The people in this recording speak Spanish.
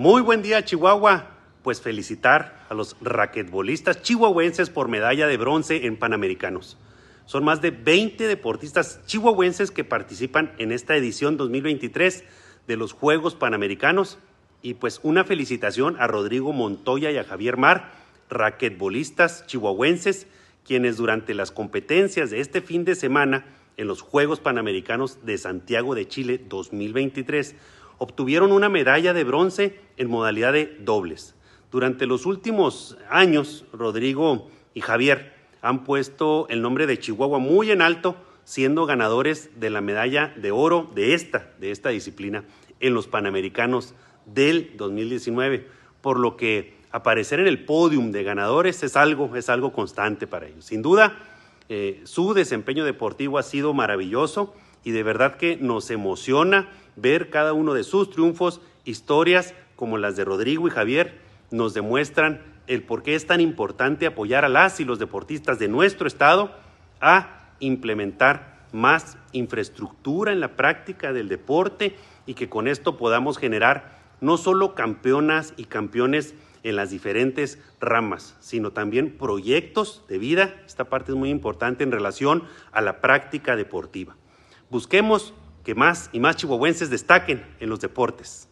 Muy buen día, Chihuahua. Pues felicitar a los raquetbolistas chihuahuenses por medalla de bronce en Panamericanos. Son más de 20 deportistas chihuahuenses que participan en esta edición 2023 de los Juegos Panamericanos. Y pues una felicitación a Rodrigo Montoya y a Javier Mar, raquetbolistas chihuahuenses, quienes durante las competencias de este fin de semana en los Juegos Panamericanos de Santiago de Chile 2023 obtuvieron una medalla de bronce en modalidad de dobles. Durante los últimos años, Rodrigo y Javier han puesto el nombre de Chihuahua muy en alto, siendo ganadores de la medalla de oro de esta, de esta disciplina en los Panamericanos del 2019, por lo que aparecer en el podium de ganadores es algo, es algo constante para ellos. Sin duda, eh, su desempeño deportivo ha sido maravilloso y de verdad que nos emociona ver cada uno de sus triunfos, historias como las de Rodrigo y Javier, nos demuestran el por qué es tan importante apoyar a las y los deportistas de nuestro estado a implementar más infraestructura en la práctica del deporte y que con esto podamos generar no solo campeonas y campeones en las diferentes ramas, sino también proyectos de vida. Esta parte es muy importante en relación a la práctica deportiva. Busquemos que más y más chihuahuenses destaquen en los deportes.